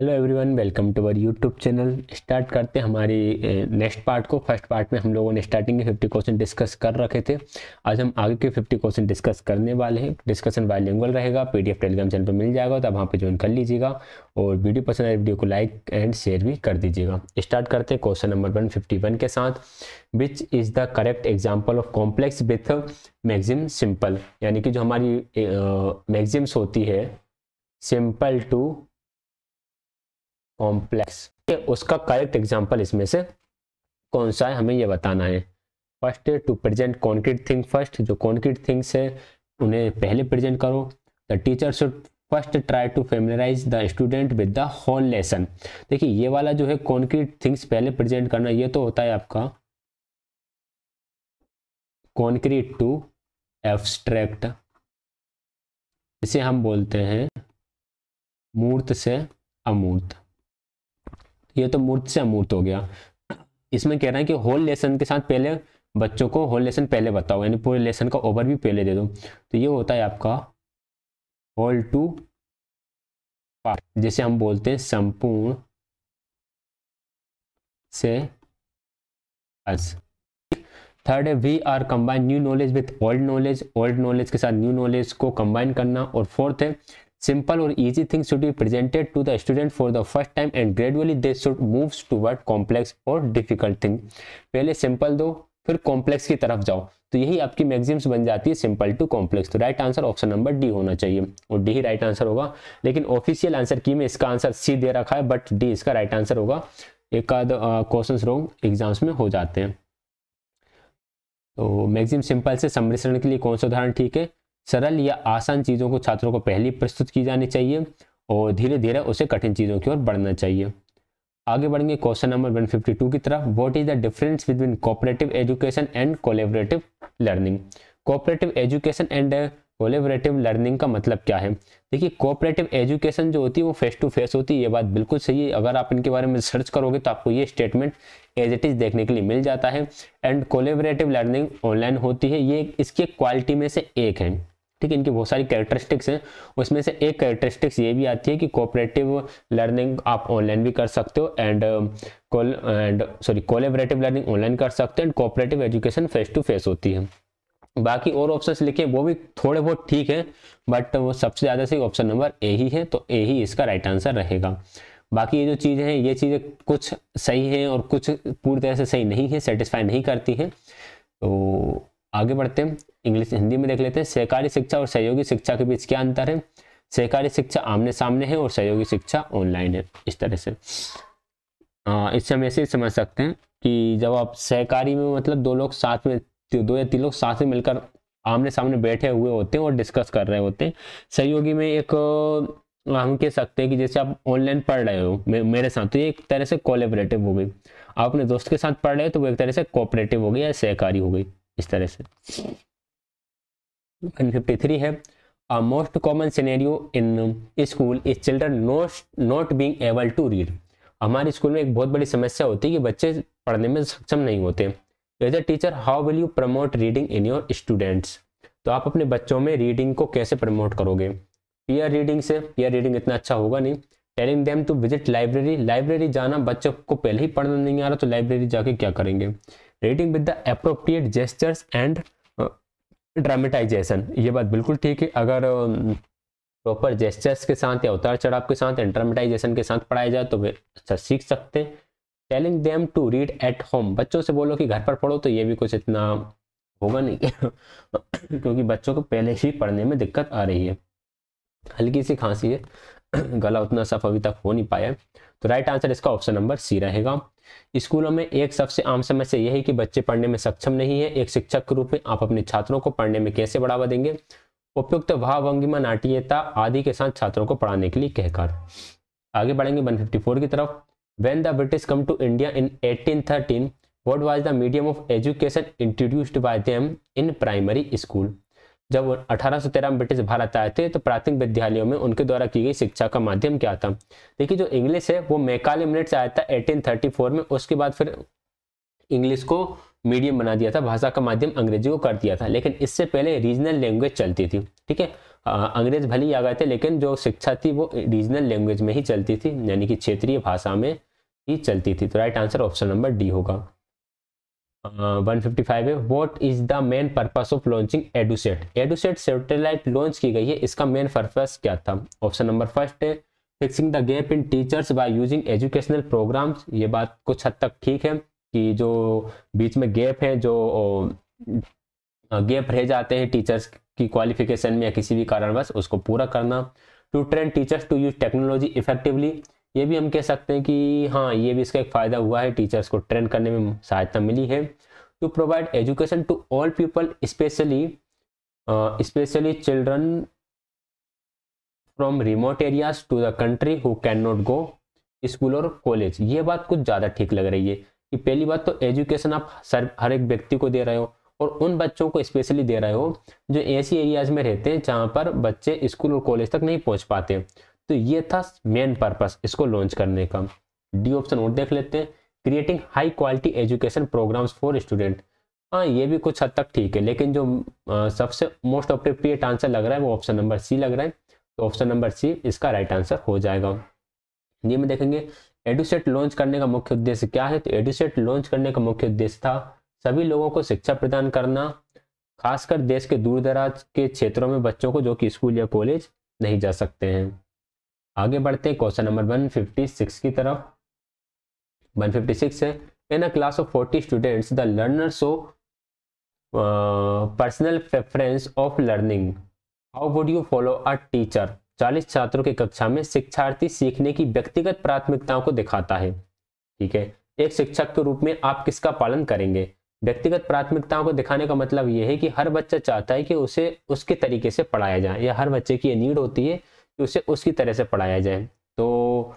hello everyone welcome to our YouTube channel start करते हैं हमारे नेक्स्ट पार्ट को फर्स्ट पार्ट में हम लोगों ने स्टार्टिंग के फिफ्टी क्वेश्चन डिस्कस कर रखे थे आज हम आगे के फिफ्टी क्वेश्चन डिस्कस करने वाले हैं डिस्कशन बायलिंगुअल रहेगा पीडीएफ टेलीग्राम चैनल पर मिल जाएगा तो आप वहाँ पर ज्वाइन कर लीजिएगा और वीडियो पसंद आए वीडियो को लाइक एंड शेयर भी कर दीजिएगा स्टार्ट करते हैं क्वेश्चन नंबर वन के साथ which is the correct example of complex with maxim simple यानी कि जो हमारी मैगजिम्स होती है सिंपल टू कॉम्प्लेक्स उसका करेक्ट एग्जाम्पल इसमें से कौन सा है हमें यह बताना है first to present concrete thing first जो कॉन्क्रीट थिंग्स है उन्हें पहले प्रेजेंट करो the teacher should first try to familiarise the student with the whole lesson देखिए ये वाला जो है कॉन्क्रीट थिंग्स पहले प्रेजेंट करना ये तो होता है आपका कॉन्क्रीट टू एब्स्ट्रैक्ट इसे हम बोलते हैं मूर्त से अमूर्त ये तो मूर्त से अमूर्त हो गया इसमें कह रहे हैं कि होल लेसन के साथ पहले बच्चों को होल लेसन पहले बताओ यानी पूरे लेसन का ओवर भी पहले दे दो तो ये होता है आपका होल टू पार्ट जैसे हम बोलते हैं संपूर्ण से अस थर्ड है we are combine new knowledge with old knowledge old knowledge के साथ न्यू नॉलेज को कंबाइन करना और फोर्थ है और easy things should be presented to the student for the first time and gradually they should move toward complex और difficult thing पहले simple दो फिर कॉम्प्लेक्स की तरफ जाओ तो यही आपकी मैगजिम्स बन जाती है सिंपल टू कॉम्प्लेक्स तो right answer option number D होना चाहिए और डी ही राइट आंसर होगा लेकिन ऑफिशियल आंसर की में इसका आंसर सी दे रखा है बट डी इसका राइट आंसर होगा एक आध क्वेश्चन रॉन्ग एग्जाम्स में हो जाते हैं तो मैगजिम सिंपल से सम्मिश्रण के लिए कौन सा उदाहरण ठीक है सरल या आसान चीज़ों को छात्रों को पहले प्रस्तुत की जानी चाहिए और धीरे धीरे उसे कठिन चीज़ों की ओर बढ़ना चाहिए आगे बढ़ेंगे क्वेश्चन नंबर 152 की तरफ what is the difference between cooperative education and collaborative learning cooperative education and collaborative learning का मतलब क्या है देखिए कोऑपरेटिव एजुकेशन जो होती है वो फेस टू फेस होती है ये बात बिल्कुल सही है अगर आप इनके बारे में सर्च करोगे तो आपको ये स्टेटमेंट एज इट इज़ देखने के लिए मिल जाता है एंड कोलेबरेटिव लर्निंग ऑनलाइन होती है ये इसके क्वालिटी में से एक है ठीक है इनकी बहुत सारी कैरेक्टरिस्टिक्स हैं उसमें से एक कैरेक्टरिस्टिक्स ये भी आती है कि कोऑपरेटिव लर्निंग आप ऑनलाइन भी कर सकते हो and col and sorry collaborative learning online कर सकते हो and cooperative education face to face होती है बाकी और ऑप्शंस लिखे वो भी थोड़े बहुत ठीक हैं बट वो सबसे ज़्यादा सही ऑप्शन नंबर ए ही है तो ए ही इसका राइट आंसर रहेगा बाकी ये जो चीज़ें हैं ये चीज़ें कुछ सही हैं और कुछ पूरी तरह से सही नहीं है सेटिस्फाई नहीं करती हैं तो आगे बढ़ते हैं इंग्लिश हिंदी में देख लेते हैं सहकारी शिक्षा और सहयोगी शिक्षा के बीच क्या अंतर है सहकारी शिक्षा आमने सामने है और सहयोगी शिक्षा ऑनलाइन है इस तरह से इससे हम ऐसे समझ सकते हैं कि जब आप सहकारी में मतलब दो लोग साथ में दो या तीन लोग साथ में मिलकर आमने सामने बैठे हुए होते हैं और डिस्कस कर रहे होते हैं सहयोगी में एक हम कह सकते हैं कि जैसे आप ऑनलाइन पढ़ रहे हो मेरे साथ तो ये एक तरह से कोलेबरेटिव हो गई आप अपने दोस्त के साथ पढ़ रहे हो तो वो एक तरह से कोऑपरेटिव हो गई या सहकारी हो गई इस तरह से फिफ्टी थ्री है a most common scenario in school is children not not being able to हमारे स्कूल में एक बहुत बड़ी समस्या होती है कि बच्चे पढ़ने में सक्षम नहीं होते as a teacher how will you promote reading in your students तो आप अपने बच्चों में रीडिंग को कैसे प्रमोट करोगे पीयर रीडिंग से पीयर रीडिंग इतना अच्छा होगा नहीं telling them to visit library library जाना बच्चों को पहले ही पढ़ना नहीं आ रहा तो लाइब्रेरी जाके क्या करेंगे reading with the appropriate gestures and dramatisation ये बात बिल्कुल ठीक है अगर प्रॉपर um, जेस्टर्स के साथ या उतार चढ़ाव के साथ एंड ड्रामेटाइजेशन के साथ पढ़ाया जाए तो वे अच्छा सीख सकते हैं telling them to read at home बच्चों से बोलो कि घर पर पढ़ो तो ये भी कुछ इतना होगा नहीं क्योंकि बच्चों को पहले ही पढ़ने में दिक्कत आ रही है हल्की सी खांसी है गला उतना साफ अभी तक हो नहीं पाया तो राइट आंसर इसका ऑप्शन नंबर सी रहेगा स्कूलों में एक सबसे आम समस्या यह है कि बच्चे पढ़ने में सक्षम नहीं है एक शिक्षक के रूप में आप अपने छात्रों को पढ़ने में कैसे बढ़ावा देंगे उपयुक्त भाव भंगिमा नाट्यता आदि के साथ छात्रों को पढ़ाने के लिए कहकर आगे बढ़ेंगे 154 की तरफ when the British come to India in eighteen thirteen what was the medium of education introduced by them in primary school जब 1813 में ब्रिटिश भारत आए थे तो प्राथमिक विद्यालयों में उनके द्वारा की गई शिक्षा का माध्यम क्या था देखिए जो इंग्लिश है वो मैकाले मिनट से आया था 1834 में उसके बाद फिर इंग्लिश को मीडियम बना दिया था भाषा का माध्यम अंग्रेजी को कर दिया था लेकिन इससे पहले रीजनल लैंग्वेज चलती थी ठीक है अंग्रेज भले ही आ गए थे लेकिन जो शिक्षा थी वो रीजनल लैंग्वेज में ही चलती थी यानी कि क्षेत्रीय भाषा में ही चलती थी तो right answer option number D होगा वन फिफ्टी फाइव है what is the main purpose of launching EDUSAT EDUSAT satellite launch की गई है इसका मेन पर्पस क्या था ऑप्शन नंबर फर्स्ट है fixing the gap in teachers by using educational programmes ये बात कुछ हद तक ठीक है कि जो बीच में गैप है जो गैप रह जाते हैं टीचर्स की क्वालिफिकेशन में या किसी भी कारणवश उसको पूरा करना to train teachers to use technology effectively ये भी हम कह सकते हैं कि हाँ ये भी इसका एक फ़ायदा हुआ है टीचर्स को ट्रेन करने में सहायता मिली है to provide education to all people specially specially children from remote areas to the country who can not go school और कॉलेज ये बात कुछ ज़्यादा ठीक लग रही है कि पहली बात तो एजुकेशन आप सर हर एक व्यक्ति को दे रहे हो और उन बच्चों को स्पेशली दे रहे हो जो ऐसी एरियाज में रहते हैं जहाँ पर बच्चे स्कूल और कॉलेज तक नहीं पहुँच पाते तो ये था मेन पर्पस इसको लॉन्च करने का डी ऑप्शन और देख लेते हैं creating high quality education programmes for student हाँ ये भी कुछ हद तक ठीक है लेकिन जो आ, सबसे मोस्ट अप्रोप्रिएट आंसर लग रहा है वो ऑप्शन नंबर सी लग रहा है तो ऑप्शन नंबर सी इसका राइट आंसर हो जाएगा ये में देखेंगे एडुसेट लॉन्च करने का मुख्य उद्देश्य क्या है तो एडुसेट लॉन्च करने का मुख्य उद्देश्य था सभी लोगों को शिक्षा प्रदान करना खासकर देश के दूर दराज के क्षेत्रों में बच्चों को जो कि स्कूल या कॉलेज नहीं जा सकते हैं आगे बढ़ते क्वेश्चन नंबर 156 की तरफ 156 है इन अ क्लास ऑफ 40 students the learner show personal preference of learning how would you follow a teacher 40 छात्रों की कक्षा में शिक्षार्थी सीखने की व्यक्तिगत प्राथमिकताओं को दिखाता है ठीक है एक शिक्षक के रूप में आप किसका पालन करेंगे व्यक्तिगत प्राथमिकताओं को दिखाने का मतलब यह है कि हर बच्चा चाहता है कि उसे उसके तरीके से पढ़ाया जाए या हर बच्चे की ये नीड होती है कि उसे उसकी तरह से पढ़ाया जाए तो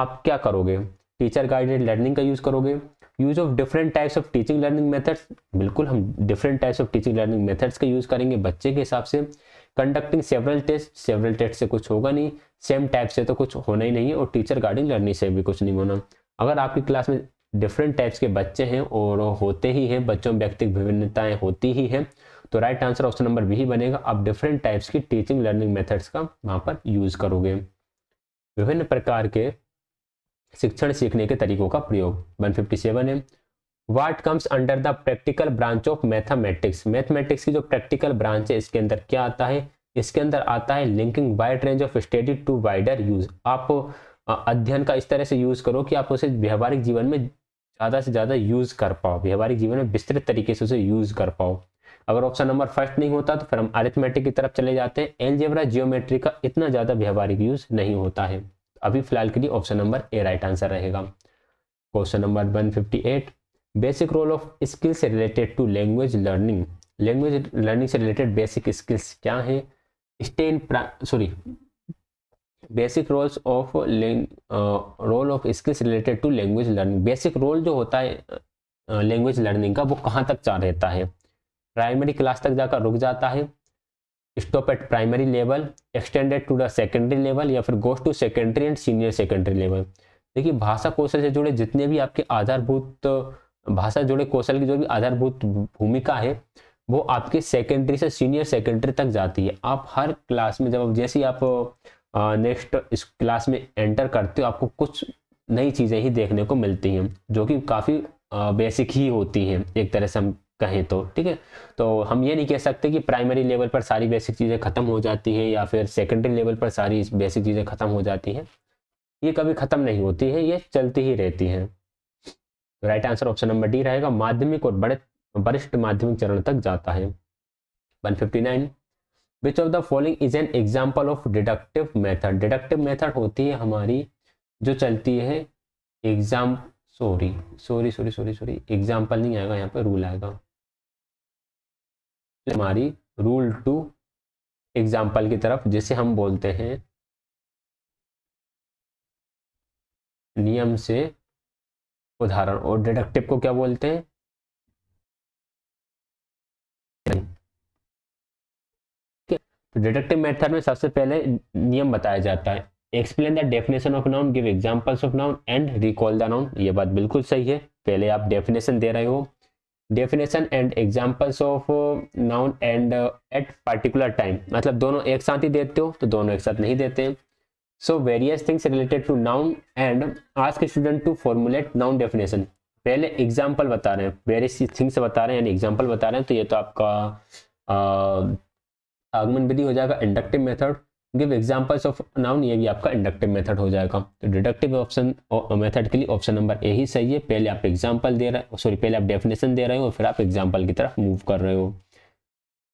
आप क्या करोगे टीचर गाइडेड लर्निंग का यूज़ करोगे use of different types of teaching learning methods बिल्कुल हम different types of teaching learning methods का यूज़ करेंगे बच्चे के हिसाब से conducting several test several test से कुछ होगा नहीं सेम टाइप से तो कुछ होना ही नहीं है और टीचर गाइडिंग लर्निंग से भी कुछ नहीं होना अगर आपकी क्लास में डिफरेंट टाइप्स के बच्चे हैं और होते ही हैं बच्चों में व्यक्तिगत विभिन्नताएँ होती ही हैं तो right answer option number B ही बनेगा आप डिफरेंट टाइप्स की टीचिंग लर्निंग मेथड्स का वहाँ पर यूज़ करोगे विभिन्न प्रकार के शिक्षण सीखने के तरीकों का प्रयोग 157 है what comes under the practical branch of mathematics mathematics की जो प्रैक्टिकल ब्रांच है इसके अंदर क्या आता है इसके अंदर आता है linking wide range of study to wider use आप अध्ययन का इस तरह से यूज करो कि आप उसे व्यवहारिक जीवन में ज़्यादा से ज़्यादा यूज़ कर पाओ व्यवहारिक जीवन में विस्तृत तरीके से उसे यूज़ कर पाओ अगर ऑप्शन नंबर फर्स्ट नहीं होता तो फिर हम अरिथमेटिक की तरफ चले जाते हैं एलजेब्रा जियोमेट्री का इतना ज़्यादा व्यवहारिक यूज नहीं होता है अभी फिलहाल के लिए option number A right answer रहेगा question number one basic role of skills से related to language learning language learning से रिलेटेड बेसिक स्किल्स क्या है स्टेन sorry basic roles of role of skills related to language learning basic role जो होता है language uh, learning का वो कहाँ तक चाह रहता है प्राइमरी क्लास तक जाकर रुक जाता है stop at primary level extended to the secondary level या फिर goes to secondary and senior secondary level देखिए भाषा कौशल से जुड़े जितने भी आपके आधारभूत भाषा जुड़े कौशल की जो भी आधारभूत भूमिका है वो आपके सेकेंडरी से सीनियर सेकेंडरी तक जाती है आप हर क्लास में जब जैसे आप नेक्स्ट इस क्लास में एंटर करते हो आपको कुछ नई चीज़ें ही देखने को मिलती हैं जो कि काफ़ी बेसिक ही होती हैं एक तरह से हम कहें तो ठीक है तो हम ये नहीं कह सकते कि प्राइमरी लेवल पर सारी बेसिक चीज़ें ख़त्म हो जाती हैं या फिर सेकेंडरी लेवल पर सारी बेसिक चीज़ें ख़त्म हो जाती हैं ये कभी ख़त्म नहीं होती है ये चलती ही रहती हैं right answer option number D रहेगा माध्यमिक और बड़े वरिष्ठ माध्यमिक चरण तक जाता है 159 which of the following is an example of deductive method deductive method होती है हमारी जो चलती है exam sorry sorry sorry sorry sorry example नहीं आएगा यहाँ पर रूल आएगा हमारी रूल टू एग्जाम्पल की तरफ जिसे हम बोलते हैं नियम से उदाहरण और डिडक्टिव को क्या बोलते हैं डिडक्टिव तो मेथड में सबसे पहले नियम बताया जाता है explain the definition of noun give examples of noun and recall the noun ये बात बिल्कुल सही है पहले आप डेफिनेशन दे रहे हो definition and examples of noun and at particular time मतलब दोनों एक साथ ही देते हो तो दोनों एक साथ नहीं देते हैं so various things related to noun and ask student to formulate noun definition पहले एग्जाम्पल बता रहे हैं वेरियस थिंग्स बता रहे हैं यानी एग्जाम्पल बता रहे हैं तो ये तो आपका uh, आगमन विधि हो जाएगा inductive method give examples of noun ये भी आपका इंडक्टिव मेथड हो जाएगा तो डिडक्टिव ऑप्शन मेथड के लिए ऑप्शन नंबर ए ही सही है पहले आप एग्जाम्पल दे रहे हो सॉरी पहले आप डेफिनेशन दे रहे हो और फिर आप एग्जाम्पल की तरफ मूव कर रहे हो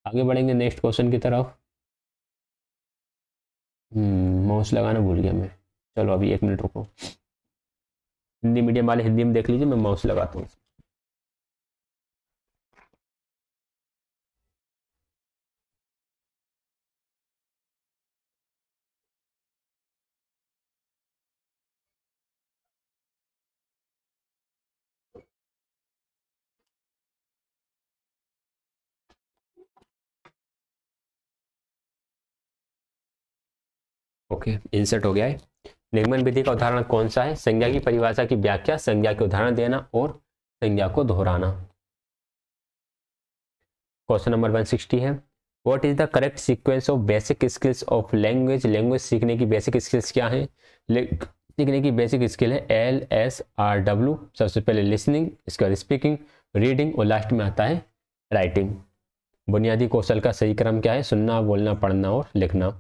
आगे बढ़ेंगे नेक्स्ट क्वेश्चन की तरफ माउस हम्म, लगाना भूल गया मैं चलो अभी एक मिनट रुको हिंदी मीडियम वाले हिंदी में देख लीजिए मैं माउस लगाता हूँ ओके इंसर्ट हो गया है निगमन विधि का उदाहरण कौन सा है संज्ञा की परिभाषा की व्याख्या संज्ञा के उदाहरण देना और संज्ञा को दोहराना क्वेश्चन नंबर वन सिक्सटी है what is the correct sequence of basic skills of language language सीखने की बेसिक स्किल्स क्या है सीखने की बेसिक स्किल है एल एस आर डब्ल्यू सबसे पहले लिसनिंग इसके बाद स्पीकिंग रीडिंग और लास्ट में आता है राइटिंग बुनियादी कौशल का सही क्रम क्या है सुनना बोलना पढ़ना और लिखना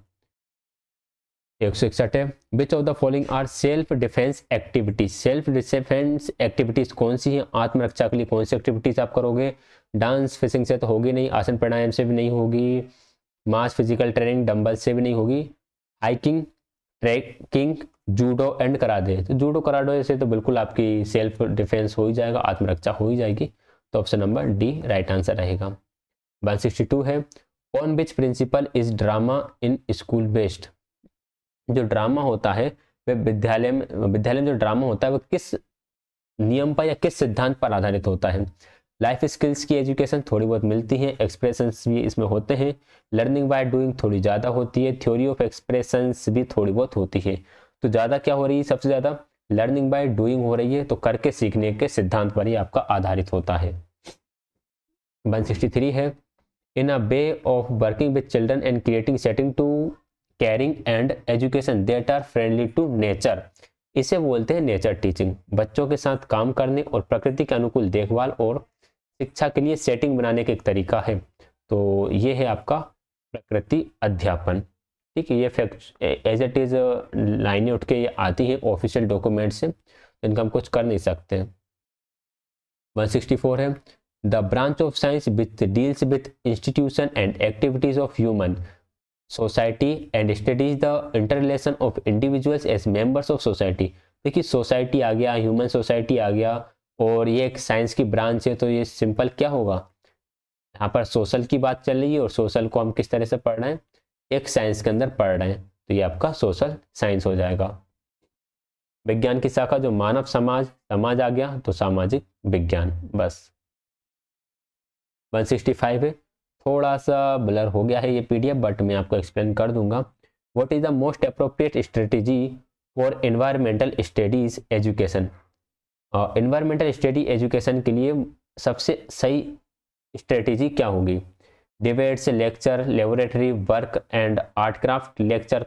एक सौ इकसठ है which of the following are self defence activities self defence activities कौन सी हैं आत्मरक्षा के लिए कौन सी एक्टिविटीज आप करोगे डांस फिशिंग से तो होगी नहीं आसन प्राणायाम से भी नहीं होगी मास फिजिकल ट्रेनिंग डंबल से भी नहीं होगी hiking trekking judo and karate तो जूडो कराडो ऐसे तो बिल्कुल आपकी सेल्फ डिफेंस हो ही जाएगा आत्मरक्षा हो ही जाएगी तो option number D right answer रहेगा टू है on which principle is drama in school based जो ड्रामा होता है वह विद्यालय में विद्यालय में जो ड्रामा होता है वह किस नियम पर या किस सिद्धांत पर आधारित होता है लाइफ स्किल्स की एजुकेशन थोड़ी बहुत मिलती है एक्सप्रेशंस भी इसमें होते हैं लर्निंग बाय डूइंग थोड़ी ज़्यादा होती है थ्योरी ऑफ एक्सप्रेशंस भी थोड़ी बहुत होती है तो ज़्यादा क्या हो रही है सबसे ज़्यादा लर्निंग बाय डूइंग हो रही है तो करके सीखने के सिद्धांत पर ही आपका आधारित होता है थ्री है in a way of working with children and creating setting to caring and education that are friendly to nature इसे बोलते हैं नेचर टीचिंग बच्चों के साथ काम करने और प्रकृति के अनुकूल देखभाल और शिक्षा के लिए सेटिंग बनाने का एक तरीका है तो ये है आपका प्रकृति अध्यापन ठीक है ये फैक्ट एज इट इज़ लाइनें उठ के ये आती है ऑफिशियल डॉक्यूमेंट से इनका हम कुछ कर नहीं सकते वन सिक्सटी फोर है the branch of science with deals with institution and activities of human society and the interrelation of individuals as members of society देखिए सोसाइटी आ गया ह्यूमन सोसाइटी आ गया और ये एक साइंस की ब्रांच है तो ये सिंपल क्या होगा यहाँ पर सोशल की बात चल रही है और सोशल को हम किस तरह से पढ़ रहे हैं एक साइंस के अंदर पढ़ रहे हैं तो ये आपका सोशल साइंस हो जाएगा विज्ञान की शाखा जो मानव समाज समाज आ गया तो सामाजिक विज्ञान बस 165 है थोड़ा सा ब्लर हो गया है ये पीडीएफ बट मैं आपको एक्सप्लेन कर दूंगा what is the most appropriate strategy for environmental studies education environmental study education के लिए सबसे सही स्ट्रेटेजी क्या होगी debates lecture laboratory work and art craft lecture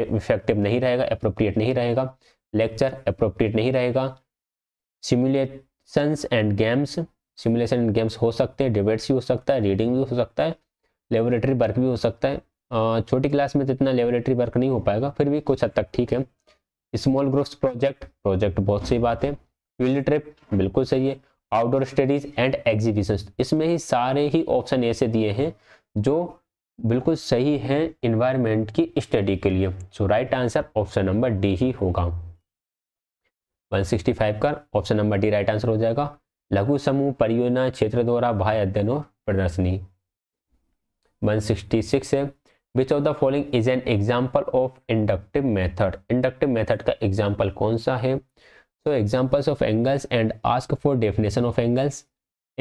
effective नहीं रहेगा अप्रोप्रिएट नहीं रहेगा लेक्चर अप्रोप्रिएट नहीं रहेगा simulations and games simulation and games हो सकते हैं डिबेट्स भी हो सकता है रीडिंग भी हो सकता है लेबोरेटरी वर्क भी हो सकता है छोटी क्लास में तो इतना लेबोरेटरी वर्क नहीं हो पाएगा फिर भी कुछ हद तक ठीक है स्मॉल ग्रुप्स प्रोजेक्ट प्रोजेक्ट बहुत सही बात है फील्ड ट्रिप बिल्कुल सही है आउटडोर स्टडीज एंड एग्जीबिशन इसमें ही सारे ही ऑप्शन ऐसे दिए हैं जो बिल्कुल सही है इन्वायरमेंट की स्टडी के लिए so right answer option number D ही होगा 165 का option number D right answer हो जाएगा लघु समूह परियोजना क्षेत्र द्वारा बाह्य अध्ययन और प्रदर्शनी 166 है which of the following is an example of inductive method inductive method का एग्जाम्पल कौन सा है so examples of angles and ask for definition of angles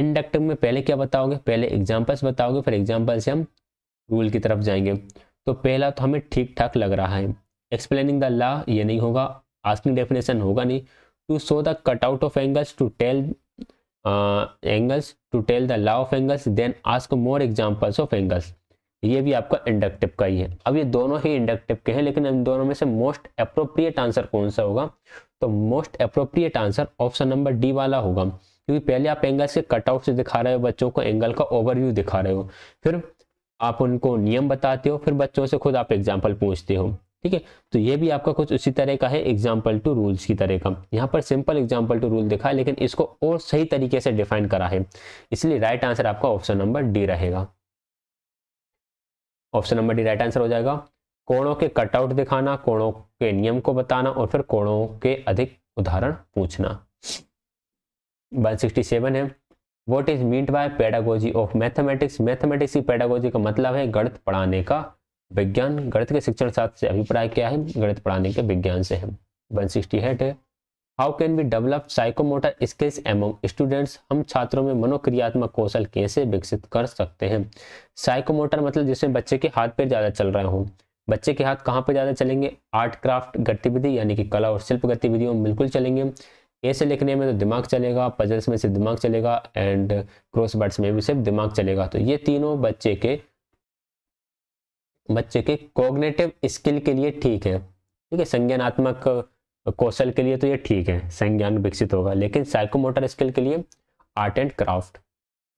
inductive में पहले क्या बताओगे पहले एग्जाम्पल्स बताओगे फिर एग्जाम्पल से हम रूल की तरफ जाएंगे तो पहला तो हमें ठीक ठाक लग रहा है एक्सप्लेनिंग द लॉ ये नहीं होगा आस्किंग डेफिनेशन होगा नहीं to show the cut out of angles to tell uh, angles to tell the law of angles then ask more examples of angles ये भी आपका इंडक्टिव का ही है अब ये दोनों ही इंडक्टिव के हैं लेकिन इन दोनों में से मोस्ट अप्रोप्रिएट आंसर कौन सा होगा तो most appropriate answer option number D वाला होगा क्योंकि पहले आप एंगल्स के कटआउट से दिखा रहे हो बच्चों को एंगल का ओवरव्यू दिखा रहे हो फिर आप उनको नियम बताते हो फिर बच्चों से खुद आप एग्जाम्पल पूछते हो ठीक है तो ये भी आपका कुछ उसी तरह का है एग्जाम्पल टू रूल्स की तरह का यहाँ पर सिंपल एग्जाम्पल टू रूल दिखा है लेकिन इसको और सही तरीके से डिफाइन करा है इसलिए राइट आंसर आपका ऑप्शन नंबर डी रहेगा option number D right answer हो जाएगा कोणों के कटआउट दिखाना कोणों के नियम को बताना और फिर कोणों के अधिक उदाहरण पूछना 167 है what is meant by pedagogy of mathematics mathematics की पेडागोजी का मतलब है गणित पढ़ाने का विज्ञान गणित के शिक्षण साथ से अभिप्राय क्या है गणित पढ़ाने के विज्ञान से है वन सिक्सटी है how can be develop psychomotor skills among students हम छात्रों में मनोक्रियात्मक कौशल कैसे विकसित कर सकते हैं साइकोमोटर मतलब जिसमें बच्चे के हाथ पर ज़्यादा चल रहे हों बच्चे के हाथ कहाँ पर ज़्यादा चलेंगे आर्ट क्राफ्ट गतिविधि यानी कि कला और शिल्प गतिविधियों में बिल्कुल चलेंगे ऐसे लिखने में तो दिमाग चलेगा पजल्स में सिर्फ दिमाग चलेगा एंड क्रॉस में भी सिर्फ दिमाग चलेगा तो ये तीनों बच्चे के बच्चे के कोग्नेटिव स्किल के लिए ठीक है ठीक है संज्ञानात्मक कौशल के लिए तो ये ठीक है संज्ञान विकसित होगा लेकिन साइकोमोटर स्किल के लिए आर्ट एंड क्राफ्ट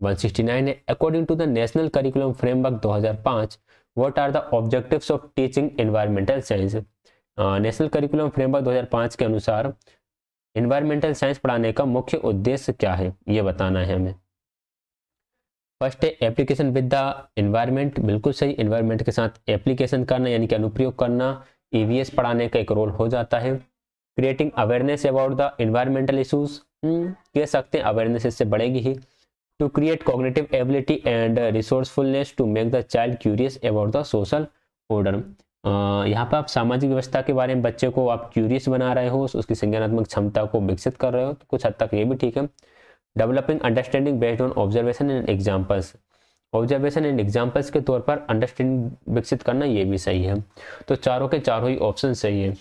169 है according to the national curriculum framework 2005 what are the objectives of teaching environmental science national curriculum framework 2005 के अनुसार एनवायरमेंटल साइंस पढ़ाने का मुख्य उद्देश्य क्या है ये बताना है हमें फर्स्ट है एप्लीकेशन विद द एनवायरमेंट बिल्कुल सही एनवायरमेंट के साथ एप्लीकेशन करना यानी कि अनुप्रयोग करना ईवीएस e पढ़ाने का एक रोल हो जाता है creating awareness about the environmental issues कह सकते हैं अवेयरनेस इससे बढ़ेगी ही to create cognitive ability and resourcefulness to make the child curious about the social order यहाँ पर आप सामाजिक व्यवस्था के बारे में बच्चे को आप क्यूरियस बना रहे हो उसकी संज्ञानात्मक क्षमता को विकसित कर रहे हो तो कुछ हद तक ये भी ठीक है developing understanding based on observation and examples observation and examples के तौर पर अंडरस्टैंडिंग विकसित करना ये भी सही है तो चारों के चारों ही ऑप्शन सही है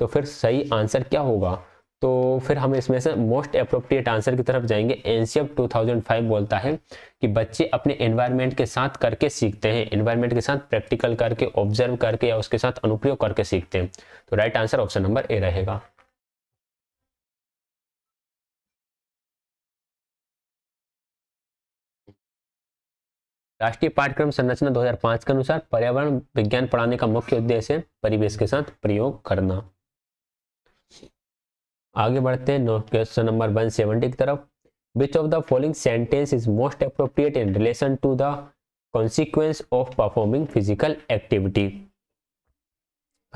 तो फिर सही आंसर क्या होगा तो फिर हम इसमें से मोस्ट अप्रोप्रिएट आंसर की तरफ जाएंगे एनसीएफ 2005 बोलता है कि बच्चे अपने एनवायरनमेंट के साथ करके सीखते हैं एनवायरनमेंट के साथ प्रैक्टिकल करके ऑब्जर्व करके या उसके साथ अनुप्रयोग करके सीखते हैं तो right answer option number A रहेगा राष्ट्रीय पाठ्यक्रम संरचना 2005 के अनुसार पर्यावरण विज्ञान पढ़ाने का मुख्य उद्देश्य है परिवेश के साथ प्रयोग करना आगे बढ़ते हैं क्वेश्चन नंबर वन सेवेंटी की तरफ which of the following sentence is most appropriate in relation to the consequence of performing physical activity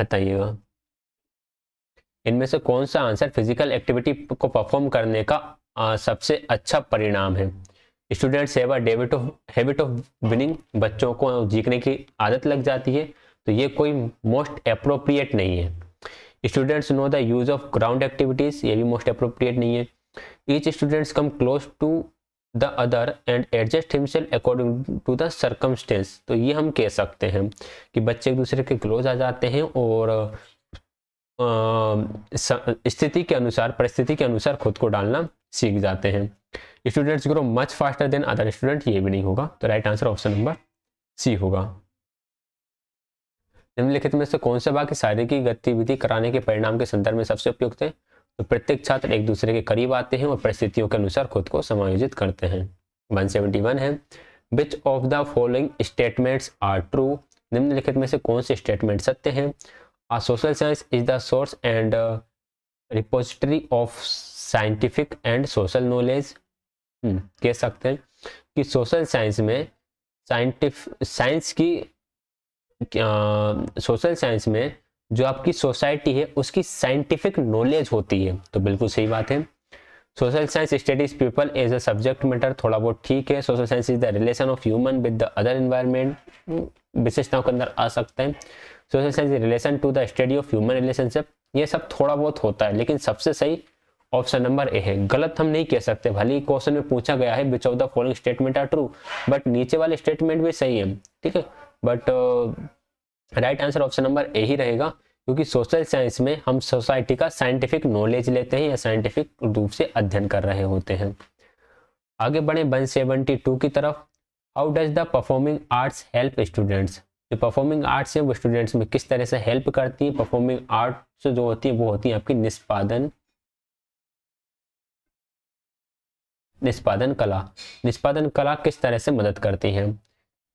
बताइएगा इनमें से कौन सा आंसर फिजिकल एक्टिविटी को परफॉर्म करने का आ, सबसे अच्छा परिणाम है students have debit of habit of winning बच्चों को जीतने की आदत लग जाती है तो ये कोई मोस्ट अप्रोप्रिएट नहीं है students know the use of ground activities ये भी मोस्ट अप्रोप्रिएट नहीं है each students come close to the other and adjust himself according to the circumstance तो ये हम कह सकते हैं कि बच्चे एक दूसरे के क्लोज आ जाते हैं और स्थिति के अनुसार परिस्थिति के अनुसार खुद को डालना सीख जाते हैं students grow much faster than other student ये भी नहीं होगा तो right answer option number C होगा निम्नलिखित में से कौन सा भाग शारीरिक गतिविधि कराने के परिणाम के संदर्भ में सबसे उपयुक्त है तो प्रत्येक छात्र एक दूसरे के करीब आते हैं और परिस्थितियों के अनुसार खुद को समायोजित करते हैं 171 है which of the following statements are true निम्नलिखित में से कौन से स्टेटमेंट सत्य हैं आ social science is the source and repository of scientific and social knowledge hmm, कह सकते हैं कि सोशल साइंस में साइंटिफ साइंस की सोशल साइंस में जो आपकी सोसाइटी है उसकी साइंटिफिक नॉलेज होती है तो बिल्कुल सही बात है social science studies people as a subject matter थोड़ा बहुत ठीक है social science is the relation of human with the other environment hmm, विशेषताओं के अंदर आ सकता है social science relation to the study of human relationship ये सब थोड़ा बहुत होता है लेकिन सबसे सही ऑप्शन नंबर ए है गलत हम नहीं कह सकते भले ही क्वेश्चन में पूछा गया है which of the following statement are true but नीचे वाले स्टेटमेंट भी सही है ठीक है but right answer option number A ही रहेगा क्योंकि सोशल साइंस में हम सोसाइटी का साइंटिफिक नॉलेज लेते हैं या साइंटिफिक रूप से अध्ययन कर रहे होते हैं आगे बढ़े वन सेवेंटी टू की तरफ how does the performing arts help students जो परफॉर्मिंग आर्ट्स है वो स्टूडेंट्स में किस तरह से हेल्प करती है परफॉर्मिंग आर्ट्स जो होती है वो होती है आपकी निष्पादन निष्पादन कला निष्पादन कला किस तरह से मदद करती है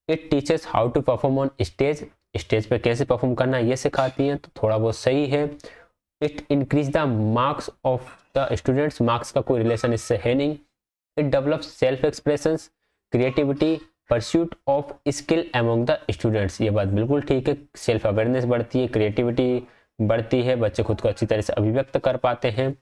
it teachers how to perform on stage stage पे कैसे परफॉर्म करना ये सिखाती हैं तो थोड़ा बहुत सही है it increase the marks of the students marks का कोई रिलेशन इससे है नहीं it develop self expression creativity pursuit of skill among the students ये बात बिल्कुल ठीक है सेल्फ अवेयरनेस बढ़ती है क्रिएटिविटी बढ़ती है बच्चे खुद को अच्छी तरह से अभिव्यक्त कर पाते हैं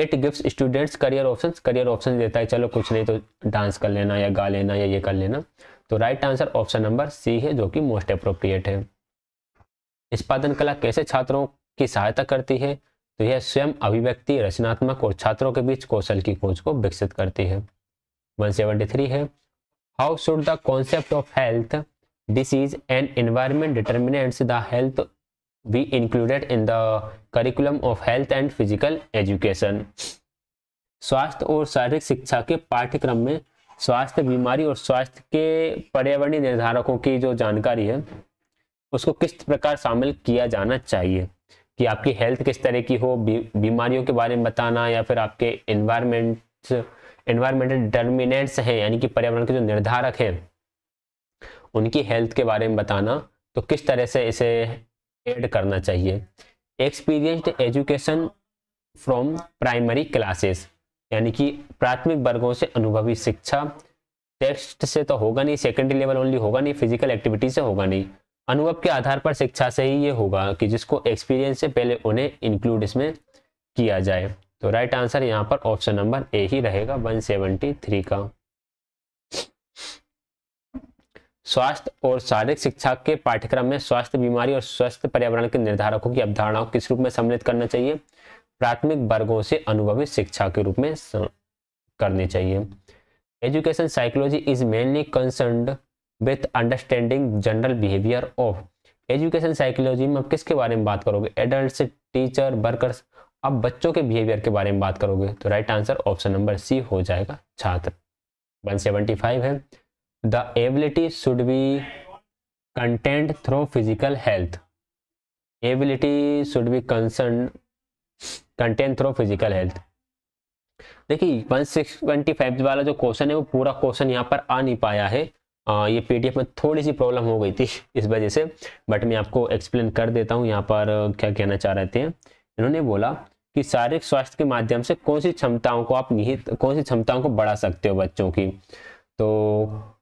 it gives students career option career option देता है चलो कुछ नहीं तो डांस कर लेना या गा लेना या ये कर लेना तो right answer option number C है जो कि मोस्ट अप्रोप्रिएट है निष्पादन कला कैसे छात्रों की सहायता करती है तो यह स्वयं अभिव्यक्ति रचनात्मक और छात्रों के बीच कौशल की खोज को विकसित करती है 173 है how should the concept of health disease and environment determinants the health be included in the curriculum of health and physical education स्वास्थ्य और शारीरिक शिक्षा के पाठ्यक्रम में स्वास्थ्य बीमारी और स्वास्थ्य के पर्यावरणीय निर्धारकों की जो जानकारी है उसको किस प्रकार शामिल किया जाना चाहिए कि आपकी हेल्थ किस तरह की हो बीमारियों के बारे में बताना या फिर आपके इन्वायरमेंट इन्वायरमेंटल डिटर्मिनेंट्स हैं यानी कि पर्यावरण के जो निर्धारक हैं उनकी हेल्थ के बारे में बताना तो किस तरह से इसे ऐड करना चाहिए experienced education from primary classes यानी कि प्राथमिक वर्गों से अनुभवी शिक्षा टेक्स्ट से तो होगा नहीं सेकेंडरी लेवल ओनली होगा नहीं फिजिकल एक्टिविटी से होगा नहीं अनुभव के आधार पर शिक्षा से ही ये होगा कि जिसको एक्सपीरियंस से पहले उन्हें इंक्लूड इसमें किया जाए तो राइट आंसर यहाँ पर ऑप्शन नंबर ए ही रहेगा 173 का स्वास्थ्य और शारीरिक शिक्षा के पाठ्यक्रम में स्वास्थ्य बीमारी और स्वस्थ पर्यावरण के निर्धारकों की अवधारणाओं को किस रूप में सम्मिलित करना चाहिए प्राथमिक वर्गों से अनुभवी शिक्षा के रूप में करनी चाहिए education psychology is mainly concern with understanding general behaviour of education psychology में आप किसके बारे में बात करोगे एडल्ट टीचर वर्कर्स अब बच्चों के बिहेवियर के बारे में बात करोगे तो right answer option number C हो जाएगा छात्र 175 है the ability should be content through physical health ability should be concern content through physical health देखिए फाइव वाला जो क्वेश्चन है वो पूरा क्वेश्चन यहाँ पर आ नहीं पाया है आ, ये पीडीएफ में थोड़ी सी प्रॉब्लम हो गई थी इस वजह से बट मैं आपको एक्सप्लेन कर देता हूँ यहाँ पर क्या कहना चाह रहे थे इन्होंने बोला कि शारीरिक स्वास्थ्य के माध्यम से कौन सी क्षमताओं को आप निहित कौन सी क्षमताओं को बढ़ा सकते हो बच्चों की तो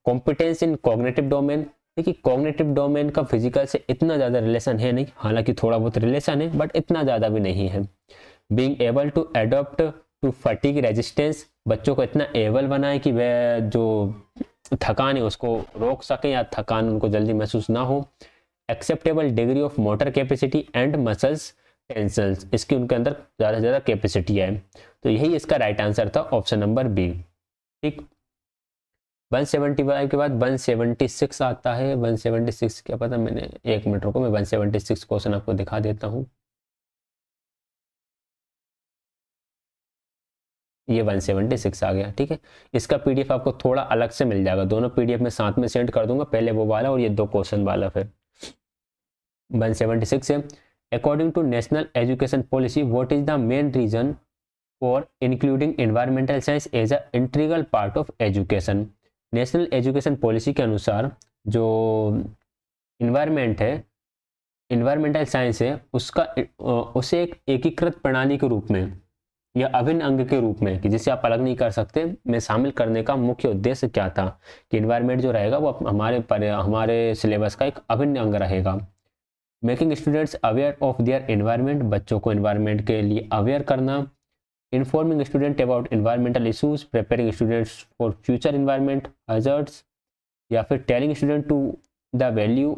कॉम्पिटेंस इन कॉग्नेटिव डोमेन देखिए कॉग्नेटिव डोमेन का फिजिकल से इतना ज़्यादा रिलेशन है नहीं हालांकि थोड़ा बहुत रिलेशन है बट इतना ज़्यादा भी नहीं है being able to adopt to fatigue resistance बच्चों को इतना एबल बनाए कि वह जो थकान है उसको रोक सकें या थकान उनको जल्दी महसूस ना हो acceptable degree of motor capacity and muscles tensile इसकी उनके अंदर ज़्यादा से ज़्यादा कैपेसिटी है तो यही इसका राइट आंसर था ऑप्शन नंबर बी ठीक 175 के बाद 176 आता है 176 क्या पता मैंने एक मिनट रुको मैं 176 क्वेश्चन आपको दिखा देता हूँ ये 176 आ गया ठीक है इसका पीडीएफ आपको थोड़ा अलग से मिल जाएगा दोनों पीडीएफ में साथ में सेंड कर दूंगा पहले वो वाला और ये दो क्वेश्चन वाला फिर 176 है according to national education policy what is the main reason for including environmental science as a integral part of education national education policy के अनुसार जो इन्वायरमेंट है इन्वायरमेंटल साइंस है उसका उसे एक एकीकृत प्रणाली के रूप में या अभिन्न अंग के रूप में कि जिसे आप अलग नहीं कर सकते में शामिल करने का मुख्य उद्देश्य क्या था कि इन्वायरमेंट जो रहेगा वो हमारे पर हमारे सिलेबस का एक अभिन्न अंग रहेगा making students aware of their environment बच्चों को इन्वायरमेंट के लिए अवेयर करना informing student about environmental issues preparing students for future environment hazards या फिर telling student to the value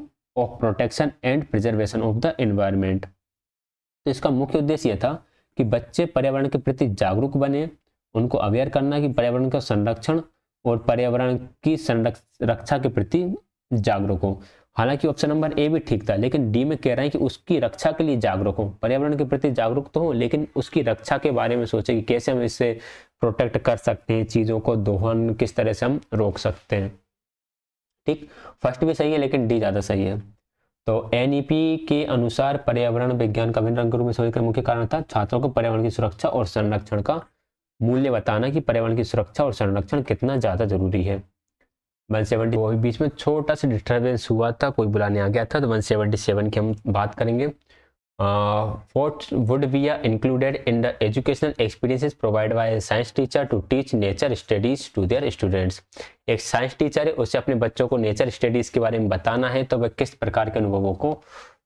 of protection and preservation of the environment तो इसका मुख्य उद्देश्य यह था कि बच्चे पर्यावरण के प्रति जागरूक बने उनको अवेयर करना कि पर्यावरण का संरक्षण और पर्यावरण की संरक्षा के प्रति जागरूक हो हालांकि ऑप्शन नंबर ए भी ठीक था लेकिन डी में कह रहे हैं कि उसकी रक्षा के लिए जागरूक हो पर्यावरण के प्रति जागरूक तो हो लेकिन उसकी रक्षा के बारे में सोचे कि कैसे हम इससे प्रोटेक्ट कर सकते हैं चीज़ों को दोहन किस तरह से हम रोक सकते हैं ठीक फर्स्ट भी सही है लेकिन डी ज़्यादा सही है तो एन e के अनुसार पर्यावरण विज्ञान का अभिन्न रूप में समझ का मुख्य कारण था छात्रों को पर्यावरण की सुरक्षा और संरक्षण का मूल्य बताना कि पर्यावरण की सुरक्षा और संरक्षण कितना ज़्यादा जरूरी है वन सेवेंटी वो भी बीच में छोटा सा डिस्टर्बेंस हुआ था कोई बुलाने आ गया था तो वन सेवेंटी सेवन की हम बात करेंगे fourth would be are included in the educational experiences provide by science teacher to teach nature studies to their students एक साइंस टीचर है उसे अपने बच्चों को नेचर स्टडीज के बारे में बताना है तो वह किस प्रकार के अनुभवों को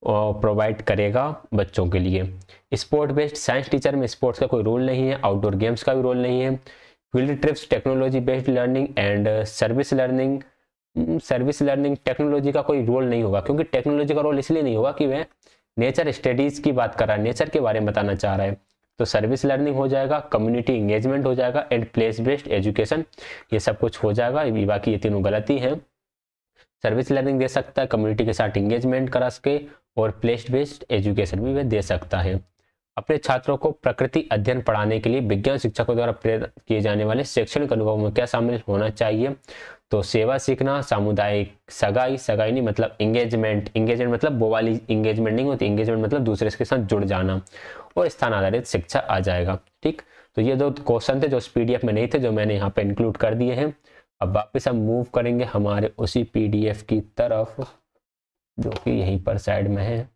प्रोवाइड करेगा बच्चों के लिए स्पोर्ट बेस्ड साइंस टीचर में स्पोर्ट्स का कोई रोल नहीं है आउटडोर गेम्स का भी रोल नहीं है field trips technology based learning and service learning service learning technology का कोई रोल नहीं होगा क्योंकि टेक्नोलॉजी का रोल इसलिए नहीं होगा कि वह नेचर स्टडीज की बात कर रहा है नेचर के बारे में बताना चाह रहा है तो सर्विस लर्निंग हो जाएगा कम्युनिटी इंगेजमेंट हो जाएगा एंड प्लेस बेस्ड एजुकेशन ये सब कुछ हो जाएगा बाकी ये तीनों गलती हैं सर्विस लर्निंग दे सकता है कम्युनिटी के साथ इंगेजमेंट करा सके और प्लेस बेस्ड एजुकेशन भी वह दे सकता है अपने छात्रों को प्रकृति अध्ययन पढ़ाने के लिए विज्ञान शिक्षकों द्वारा प्रेरित किए जाने वाले शैक्षणिक अनुभव में क्या शामिल होना चाहिए तो सेवा सीखना सामुदायिक सगाई सगाई नहीं मतलब इंगेजमेंट इंगेजमेंट मतलब वो वाली इंगेजमेंट नहीं होती इंगेजमेंट मतलब दूसरे के साथ जुड़ जाना और स्थान आधारित शिक्षा आ जाएगा ठीक तो ये दो क्वेश्चन थे जो उस पीडीएफ में नहीं थे जो मैंने यहाँ पे इंक्लूड कर दिए हैं अब वापस हम मूव करेंगे हमारे उसी पी की तरफ जो कि यहीं पर साइड में है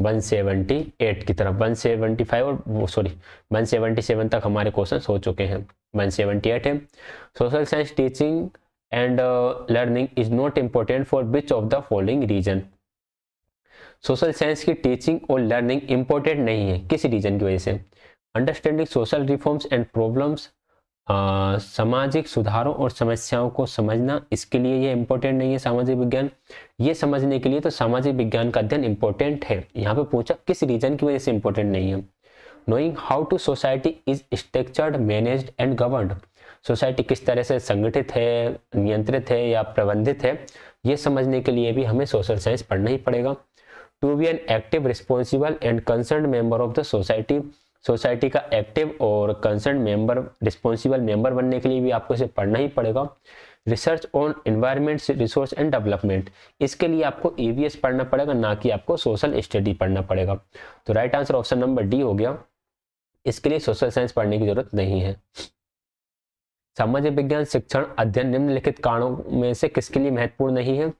178 की तरफ 175 और वो सॉरी 177 तक हमारे क्वेश्चन हो चुके हैं 178 है social science teaching and learning is not important for which of the following reason social science की टीचिंग और लर्निंग इम्पोर्टेंट नहीं है किस रीजन की वजह से understanding social reforms and problems सामाजिक सुधारों और समस्याओं को समझना इसके लिए ये इम्पोर्टेंट नहीं है सामाजिक विज्ञान ये समझने के लिए तो सामाजिक विज्ञान का अध्ययन इम्पोर्टेंट है यहाँ पे पूछा किस रीजन की वजह से इम्पोर्टेंट नहीं है knowing how to society is structured manage and governed society किस तरह से संगठित है नियंत्रित है या प्रबंधित है ये समझने के लिए भी हमें सोशल साइंस पढ़ना ही पड़ेगा to be an active responsible and concern member of the society society का एक्टिव और कंसर्न मेंबर रिस्पॉन्सिबल मेंबर बनने के लिए भी आपको इसे पढ़ना ही पड़ेगा research on environment resource and development इसके लिए आपको ई e पढ़ना पड़ेगा ना कि आपको सोशल स्टडी पढ़ना पड़ेगा तो right answer option number D हो गया इसके लिए सोशल साइंस पढ़ने की जरूरत नहीं है सामाजिक विज्ञान शिक्षण अध्ययन निम्नलिखित कारणों में से किसके लिए महत्वपूर्ण नहीं है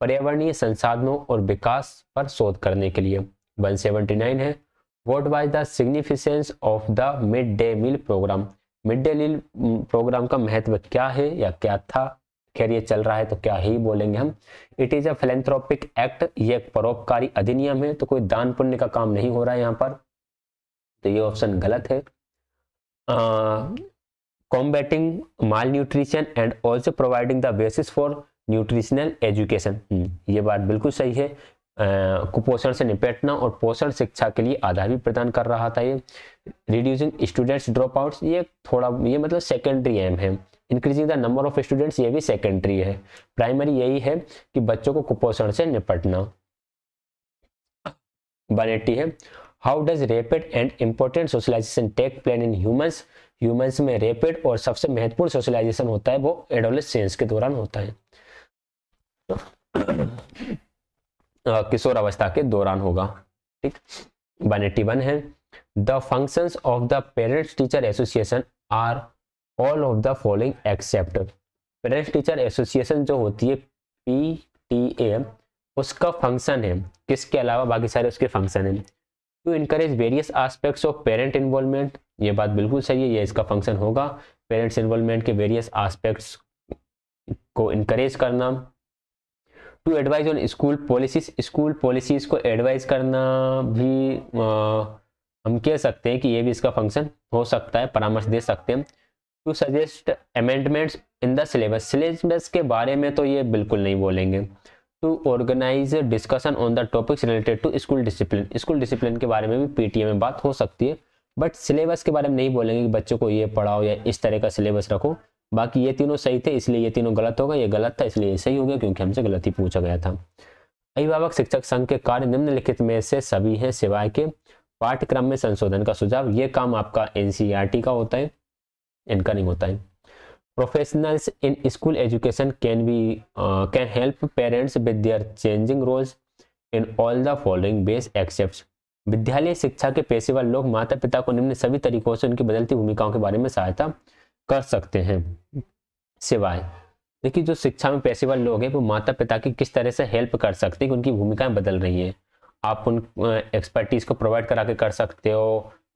पर्यावरणीय संसाधनों और विकास पर शोध करने के लिए 179 है what was the significance of the mid day meal program mid day meal program का महत्व क्या है या क्या था खैर ये चल रहा है तो क्या ही बोलेंगे हम it is a philanthropic act ये एक परोपकारी अधिनियम है तो कोई दान पुण्य का काम नहीं हो रहा है यहाँ पर तो ये ऑप्शन गलत है combating malnutrition and also providing the basis for nutritional education ये बात बिल्कुल सही है कुपोषण से निपटना और पोषण शिक्षा के लिए आधार भी प्रदान कर रहा था ये रिड्यूसिंग स्टूडेंट्स ड्रॉप आउट्स ये थोड़ा ये मतलब सेकेंडरी एम है increasing the number of students ये भी सेकेंडरी है प्राइमरी यही है कि बच्चों को कुपोषण से निपटना वन है how does rapid and important socialization take place in humans humans में रेपिड और सबसे महत्वपूर्ण सोशलाइजेशन होता है वो एडोलेसेंस के दौरान होता है किशोर अवस्था के दौरान होगा ठीक वन एट्टी वन है the function of the parents teacher association are all of the following except parents teacher association जो होती है पी टी ए उसका फंक्शन है किसके अलावा बाकी सारे उसके फंक्शन है to encourage various aspects of parent involvement ये बात बिल्कुल सही है ये इसका फंक्शन होगा पेरेंट्स इन्वॉल्वमेंट के वेरियस आस्पेक्ट्स को इनकरेज करना to advise on school policies school policies को एडवाइज करना भी आ, हम कह सकते हैं कि ये भी इसका फंक्शन हो सकता है परामर्श दे सकते हैं to suggest amendments in the syllabus syllabus के बारे में तो ये बिल्कुल नहीं बोलेंगे to organise discussion on the topics related to school discipline school discipline के बारे में भी पी में बात हो सकती है बट सिलेबस के बारे में नहीं बोलेंगे कि बच्चों को ये पढ़ाओ या इस तरह का सिलेबस रखो बाकी ये तीनों सही थे इसलिए ये तीनों गलत होगा ये गलत था इसलिए ये सही हो गया क्योंकि हमसे गलत ही पूछा गया था अभिभावक शिक्षक संघ के कार्य निम्नलिखित में से सभी हैं सिवाय के पाठ्यक्रम में संशोधन का सुझाव ये काम आपका एनसीईआरटी e का होता है इनका नहीं होता है professionals in school education can be can help parents with their changing roles in all the following ways except विद्यालय शिक्षा के पेशेवर लोग माता पिता को निम्न सभी तरीकों से उनकी बदलती भूमिकाओं के बारे में सहायता कर सकते हैं सिवाय देखिए जो शिक्षा में वाले लोग हैं वो माता पिता की किस तरह से हेल्प कर सकते हैं उनकी भूमिकाएं बदल रही हैं आप उन एक्सपर्टीज़ को प्रोवाइड करा के कर सकते हो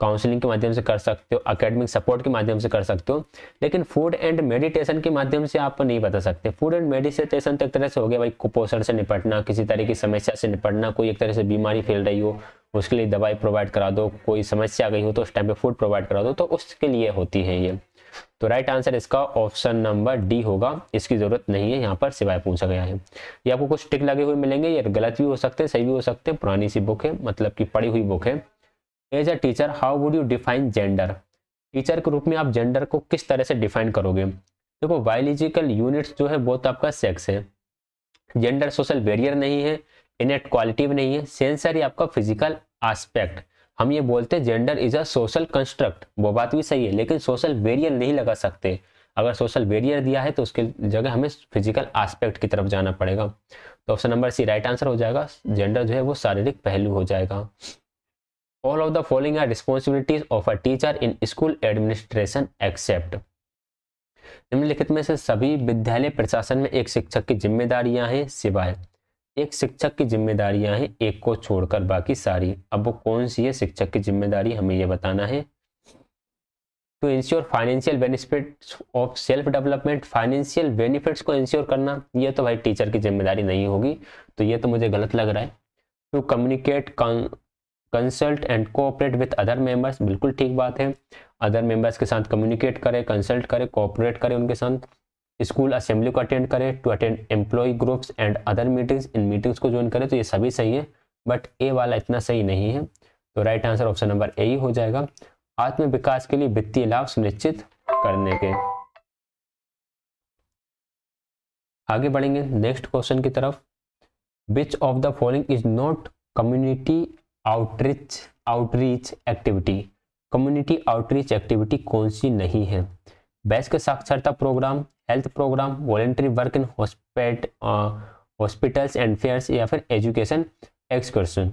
काउंसलिंग के माध्यम से कर सकते हो अकेडमिक सपोर्ट के माध्यम से कर सकते हो लेकिन फूड एंड मेडिटेशन के माध्यम से आप नहीं बता सकते फूड एंड मेडिटेशन तो एक तरह से हो गया भाई कुपोषण से निपटना किसी तरह की समस्या से निपटना कोई एक तरह से बीमारी फैल रही हो उसके लिए दवाई प्रोवाइड करा दो कोई समस्या आ गई हो तो उस टाइम पे फूड प्रोवाइड करा दो तो उसके लिए होती है ये तो राइट आंसर इसका ऑप्शन नंबर डी होगा इसकी ज़रूरत नहीं है यहाँ पर सिवाय पूछा गया है ये आपको कुछ टिक लगे हुए मिलेंगे ये गलत भी हो सकते हैं सही भी हो सकते हैं पुरानी सी बुक है मतलब कि पढ़ी हुई बुक है as a teacher how would you define gender teacher के रूप में आप जेंडर को किस तरह से डिफाइन करोगे देखो तो बायोलॉजिकल यूनिट्स जो है वो तो आपका सेक्स है जेंडर सोशल बैरियर नहीं है इनेट क्वालिटी भी नहीं है सेंसर ही आपका फिजिकल आस्पेक्ट हम ये बोलते हैं gender is a social construct वो बात भी सही है लेकिन सोशल वेरियर नहीं लगा सकते अगर सोशल वेरियर दिया है तो उसके जगह हमें फिजिकल एस्पेक्ट की तरफ जाना पड़ेगा तो option number C right answer हो जाएगा जेंडर जो है वो शारीरिक पहलू हो जाएगा all of the following are responsibilities of a teacher in school administration except निम्नलिखित में से सभी विद्यालय प्रशासन में एक शिक्षक की जिम्मेदारियां हैं सिवाय एक शिक्षक की जिम्मेदारियां हैं एक को छोड़कर बाकी सारी अब वो कौन सी है शिक्षक की जिम्मेदारी हमें ये बताना है to ensure financial benefit of self development financial benefits को इंश्योर करना ये तो भाई टीचर की जिम्मेदारी नहीं होगी तो ये तो मुझे गलत लग रहा है to communicate consult and cooperate with other members बिल्कुल ठीक बात है अदर मेंबर्स के साथ कम्युनिकेट करें कंसल्ट करें कोऑपरेट करें उनके साथ स्कूल असेंबली को अटेंड करें to attend employ groups and other meetings इन मीटिंग्स को ज्वाइन करें तो ये सभी सही है बट ए वाला इतना सही नहीं है तो right answer option number A ही हो जाएगा आत्म विकास के लिए वित्तीय लाभ सुनिश्चित करने के आगे बढ़ेंगे नेक्स्ट क्वेश्चन की तरफ which of the following is not community outreach outreach activity community outreach activity कौन सी नहीं है बैच के साक्षरता program health program voluntary work in hospital hospitals and fairs या फिर एजुकेशन एक्सकर्सन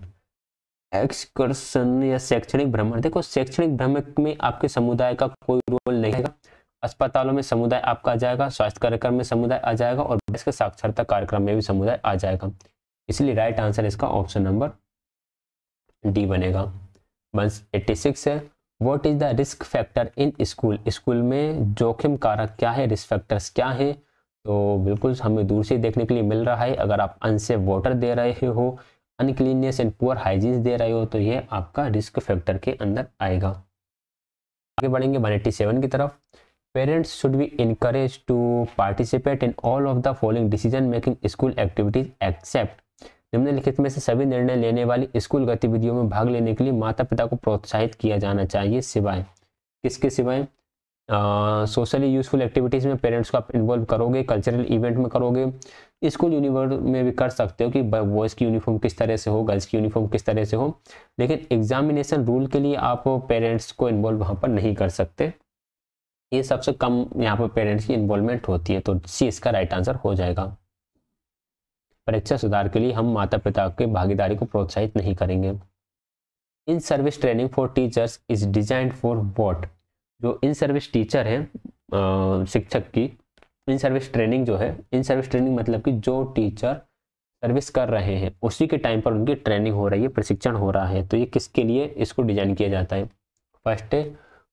एक्सकर्सन या शैक्षणिक भ्रमण देखो शैक्षणिक भ्रमण में आपके समुदाय का कोई रोल नहीं रहेगा अस्पतालों में समुदाय आपका आ जाएगा स्वास्थ्य कार्यक्रम में समुदाय आ जाएगा और देश के साक्षरता कार्यक्रम में भी समुदाय आ जाएगा इसलिए राइट आंसर इसका ऑप्शन नंबर डी बनेगा बंस एट्टी सिक्स है what is the risk factor in school school में जोखिम कारक क्या है रिस्क फैक्टर्स क्या हैं तो बिल्कुल हमें दूर से देखने के लिए मिल रहा है अगर आप अनसेफ वाटर दे रहे हो अनक्लीननेस एंड पुअर हाइजीन दे रहे हो तो ये आपका रिस्क फैक्टर के अंदर आएगा आगे बढ़ेंगे वन एट्टी सेवन की तरफ parents should be encourage to participate in all of the following decision making school activities except निम्नलिखित में से सभी निर्णय लेने वाली स्कूल गतिविधियों में भाग लेने के लिए माता पिता को प्रोत्साहित किया जाना चाहिए सिवाय किसके सिवाय सोशली यूजफुल एक्टिविटीज़ में पेरेंट्स को आप इन्वॉल्व करोगे कल्चरल इवेंट में करोगे स्कूल यूनिवर्स में भी कर सकते हो कि बॉयज़ की यूनिफॉर्म किस तरह से हो गर्ल्स की यूनिफॉर्म किस तरह से हो लेकिन एग्जामिनेशन रूल के लिए आप पेरेंट्स को इन्वॉल्व वहाँ पर नहीं कर सकते ये सबसे कम यहाँ पर पेरेंट्स की इन्वॉल्वमेंट होती है तो सी इसका राइट आंसर हो जाएगा परीक्षा सुधार के लिए हम माता पिता के भागीदारी को प्रोत्साहित नहीं करेंगे in service training for teachers is design for what जो इन सर्विस टीचर हैं शिक्षक की इन सर्विस ट्रेनिंग जो है इन सर्विस ट्रेनिंग मतलब कि जो टीचर सर्विस कर रहे हैं उसी के टाइम पर उनकी ट्रेनिंग हो रही है प्रशिक्षण हो रहा है तो ये किसके लिए इसको डिजाइन किया जाता है फर्स्ट है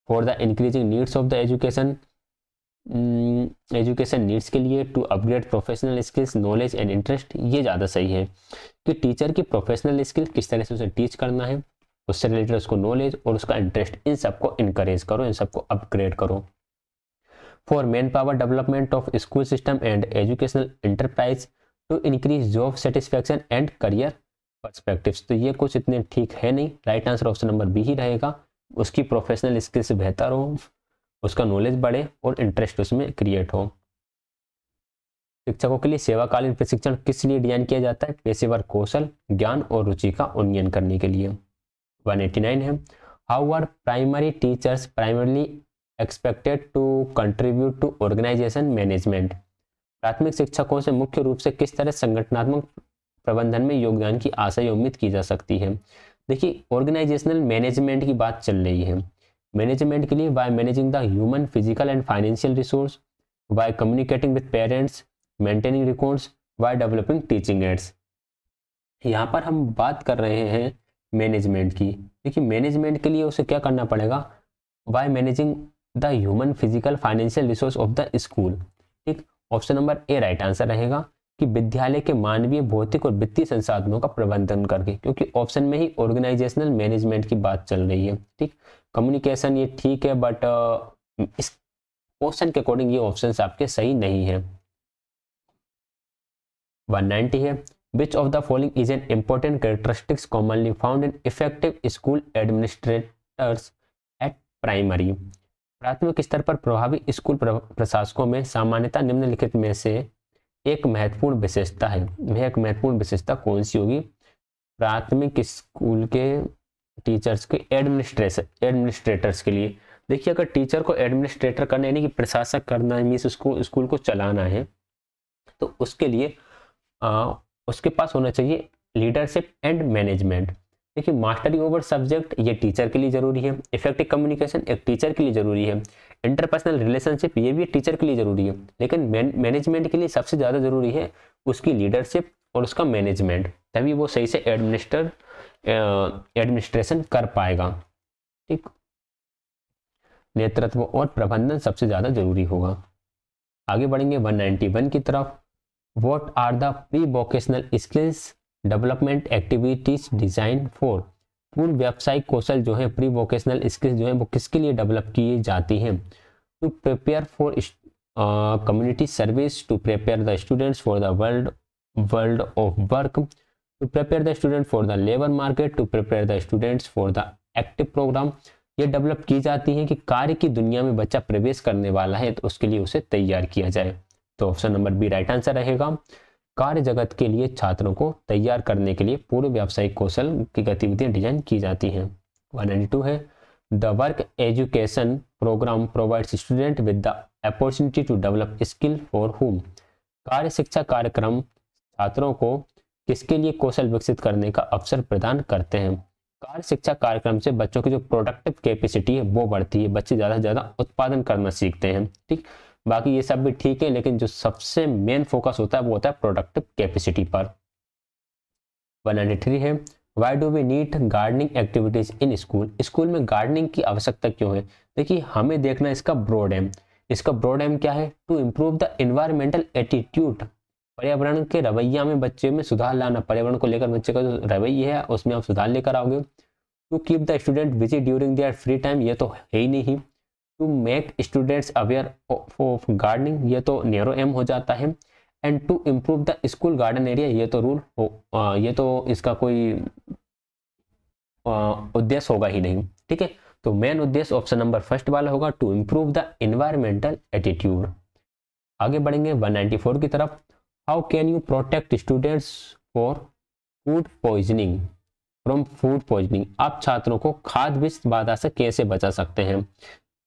for the increasing needs of the education education hmm, needs के लिए to upgrade professional skills knowledge and interest ये ज़्यादा सही है कि टीचर की प्रोफेशनल स्किल किस तरह से उसे टीच करना है उससे रिलेटेड उसको नॉलेज और उसका इंटरेस्ट इन सबको इंकरेज करो इन सबको अपग्रेड करो for manpower development of school system and educational enterprise to increase job satisfaction and career perspective तो ये कुछ इतने ठीक है नहीं right answer option number B ही रहेगा उसकी प्रोफेशनल स्किल्स बेहतर हो उसका नॉलेज बढ़े और इंटरेस्ट उसमें क्रिएट हो शिक्षकों के लिए सेवाकालीन प्रशिक्षण किस लिए डिजाइन किया जाता है पेशेवर कौशल ज्ञान और रुचि का उन्नयन करने के लिए 189 है how are primary teachers primarily expected to contribute to organization management प्राथमिक शिक्षकों से मुख्य रूप से किस तरह संगठनात्मक प्रबंधन में योगदान की आशा उम्मीद की जा सकती है देखिए ऑर्गेनाइजेशनल मैनेजमेंट की बात चल रही है मैनेजमेंट के लिए by managing the human physical and financial resource by communicating with parents maintaining records by developing teaching aids यहाँ पर हम बात कर रहे हैं मैनेजमेंट की देखिए मैनेजमेंट के लिए उसे क्या करना पड़ेगा by managing the human physical financial resource of the school ठीक option number A right answer रहेगा कि विद्यालय के मानवीय भौतिक और वित्तीय संसाधनों का प्रबंधन करके क्योंकि ऑप्शन में ही ऑर्गेनाइजेशनल मैनेजमेंट की बात चल रही है ठीक कम्युनिकेशन ये ठीक है बट uh, इस क्वेश्चन के अकॉर्डिंग ये ऑप्शंस आपके सही नहीं है 190 है which of the following is an important characteristics commonly found in effective school administrators at primary प्राथमिक स्तर पर प्रभावी स्कूल प्रशासकों में सामान्यता निम्नलिखित में से एक महत्वपूर्ण विशेषता है यह एक महत्वपूर्ण विशेषता कौन सी होगी प्राथमिक स्कूल के टीचर्स के एडमिनिस्ट्रेशन एडमिनिस्ट्रेटर्स के लिए देखिए अगर टीचर को एडमिनिस्ट्रेटर करना यानी कि प्रशासक करना है मीन्स उसको स्कूल को चलाना है तो उसके लिए आ, उसके पास होना चाहिए लीडरशिप एंड मैनेजमेंट देखिए मास्टरी ओवर सब्जेक्ट ये टीचर के लिए जरूरी है इफेक्टिव कम्युनिकेशन एक टीचर के लिए जरूरी है इंटरपर्सनल रिलेशनशिप ये भी टीचर के लिए जरूरी है लेकिन मैनेजमेंट के लिए सबसे ज़्यादा जरूरी है उसकी लीडरशिप और उसका मैनेजमेंट तभी वो सही से एडमिनिस्टर एडमिनिस्ट्रेशन कर पाएगा ठीक नेतृत्व और प्रबंधन सबसे ज़्यादा जरूरी होगा आगे बढ़ेंगे 191 की तरफ what are the pre vocational skills development activities design for पूर्ण व्यावसायिक कौशल जो है प्री वोकेशनल स्किल्स जो है वो किसके लिए डेवलप किए जाती हैं to prepare for community service to prepare the students for the world world of work to prepare the student for the labour market to prepare the students for the active program ये develop की जाती है कि कार्य की दुनिया में बच्चा प्रवेश करने वाला है तो उसके लिए उसे तैयार किया जाए तो option number B right answer रहेगा कार्य जगत के लिए छात्रों को तैयार करने के लिए पूर्व व्यावसायिक कौशल की गतिविधियां डिजाइन की जाती हैं वन एंड टू है the work education program provides student with the opportunity to develop skill for home कार्य शिक्षा कार्यक्रम छात्रों को किसके लिए कौशल विकसित करने का अवसर प्रदान करते हैं कार्य शिक्षा कार्यक्रम से बच्चों की जो प्रोडक्टिव कैपेसिटी है वो बढ़ती है बच्चे ज़्यादा से ज़्यादा उत्पादन करना सीखते हैं ठीक बाकी ये सब भी ठीक है लेकिन जो सबसे मेन फोकस होता है वो होता है प्रोडक्टिव कैपेसिटी पर वन है why do we need gardening activities in school school में गार्डनिंग की आवश्यकता क्यों है देखिए हमें देखना इसका ब्रॉड एम इसका ब्रॉड एम क्या है to improve the environmental attitude पर्यावरण के रवैया में बच्चे में सुधार लाना पर्यावरण को लेकर बच्चे का जो रवैया है उसमें आप सुधार लेकर आओगे to keep the student busy during their free time ये तो है ही नहीं to make students aware of gardening ये तो नेरो एम हो जाता है and to improve the school garden area ये तो रूल हो आ, ये तो इसका कोई उद्देश्य होगा ही नहीं ठीक है तो मेन उद्देश्य ऑप्शन नंबर फर्स्ट वाला होगा to improve the environmental attitude आगे बढ़ेंगे 194 की तरफ how can you protect students for food poisoning from food poisoning आप छात्रों को खाद विष बाधा से कैसे बचा सकते हैं